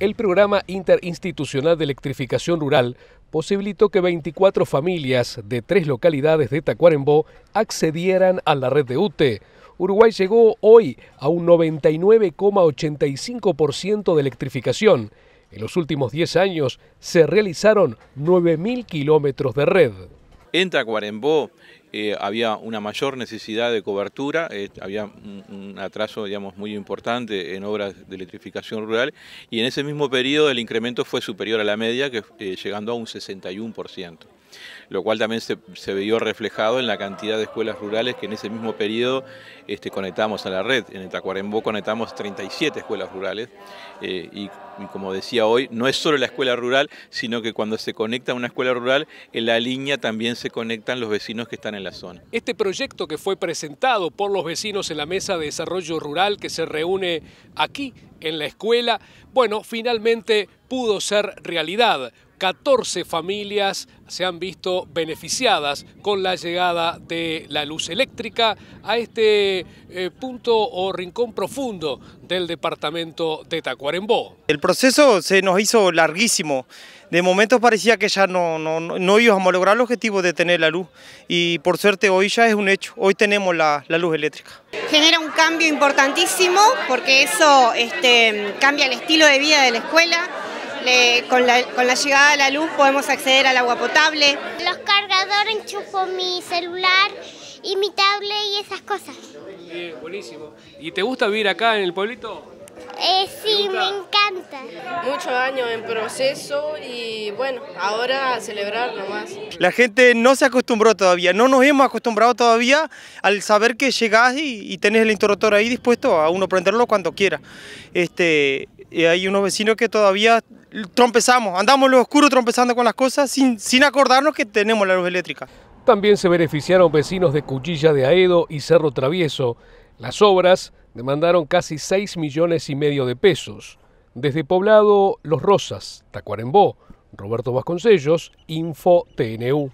El programa interinstitucional de electrificación rural posibilitó que 24 familias de tres localidades de Tacuarembó accedieran a la red de UTE. Uruguay llegó hoy a un 99,85% de electrificación. En los últimos 10 años se realizaron 9.000 kilómetros de red. En Tacuarembó eh, había una mayor necesidad de cobertura, eh, había un, atraso digamos, muy importante en obras de electrificación rural y en ese mismo periodo el incremento fue superior a la media, eh, llegando a un 61%, lo cual también se, vio reflejado en la cantidad de escuelas rurales que en ese mismo periodo este, conectamos a la red. En el Tacuarembó conectamos 37 escuelas rurales y, y como decía hoy, no es solo la escuela rural, sino que cuando se conecta a una escuela rural, en la línea también se conectan los vecinos que están en este proyecto que fue presentado por los vecinos en la Mesa de Desarrollo Rural que se reúne aquí en la escuela, bueno, finalmente pudo ser realidad. 14 familias se han visto beneficiadas con la llegada de la luz eléctrica a este eh, punto o rincón profundo del departamento de Tacuarembó. El proceso se nos hizo larguísimo. De momentos parecía que ya no, íbamos a lograr el objetivo de tener la luz y por suerte hoy ya es un hecho, hoy tenemos la, luz eléctrica. Genera un cambio importantísimo porque eso este, cambia el estilo de vida de la escuela, con, la, llegada de la luz podemos acceder al agua potable. Los cargadores enchufo mi celular y mi tablet y esas cosas. Bien, buenísimo. ¿Y te gusta vivir acá en el pueblito? Eh, sí, me encanta. Muchos años en proceso y bueno, ahora celebrar nomás. La gente no se acostumbró todavía, no nos hemos acostumbrado todavía al saber que llegás y, y tenés el interruptor ahí dispuesto a uno prenderlo cuando quiera. Este, y hay unos vecinos que todavía trompezamos, andamos en lo oscuro trompezando con las cosas sin, acordarnos que tenemos la luz eléctrica. También se beneficiaron vecinos de Cuchilla de Aedo y Cerro Travieso. Las obras demandaron casi 6 millones y medio de pesos. Desde Poblado, Los Rosas, Tacuarembó, Roberto Vasconcellos, Info TNU.